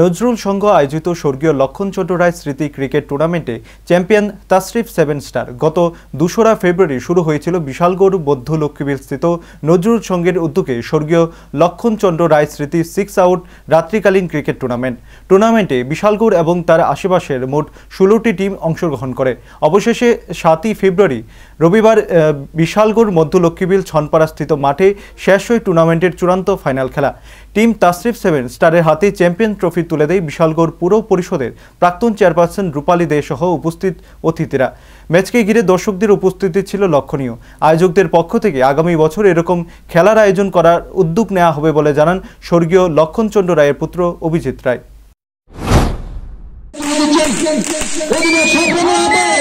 নজরুল সংঘ আয়োজিত স্বর্গীয় লক্ষণচন্দ্র রায় স্মৃতি ক্রিকেট টুর্নামেন্টে চ্যাম্পিয়ন তাসরিফ সেভেন স্টার গত দুসরা ফেব্রুয়ারি শুরু হয়েছিল বিশালগড় বৌদ্ধ লক্ষ্মীবিলস্থিত নজরুল সংঘের উদ্যোগে স্বর্গীয় লক্ষণচন্দ্র রায় স্মৃতি সিক্স আউট রাত্রিকালীন ক্রিকেট টুর্নামেন্ট টুর্নামেন্টে বিশালগড় এবং তার আশেপাশের মোট ষোলোটি টিম অংশগ্রহণ করে অবশেষে সাতই ফেব্রুয়ারি রবিবার বিশালগড় মধ্য লক্ষ্মীবিল ছনপাড়াস্থিত মাঠে শেষ হয় টুর্নামেন্টের চূড়ান্ত ফাইনাল খেলা টিম তাসরিফ সেভেন স্টারের হাতে চ্যাম্পিয়ন ট্রফি ট্রফি তুলে দেয় বিশালগড় পুর পরিষদের প্রাক্তন চেয়ারপারসন রূপালী দে সহ উপস্থিত অতিথিরা ম্যাচকে ঘিরে দর্শকদের উপস্থিতি ছিল লক্ষণীয় আয়োজকদের পক্ষ থেকে আগামী বছর এরকম খেলার আয়োজন করার উদ্যোগ নেওয়া হবে বলে জানান স্বর্গীয় লক্ষণচন্দ্র রায়ের পুত্র অভিজিৎ রায়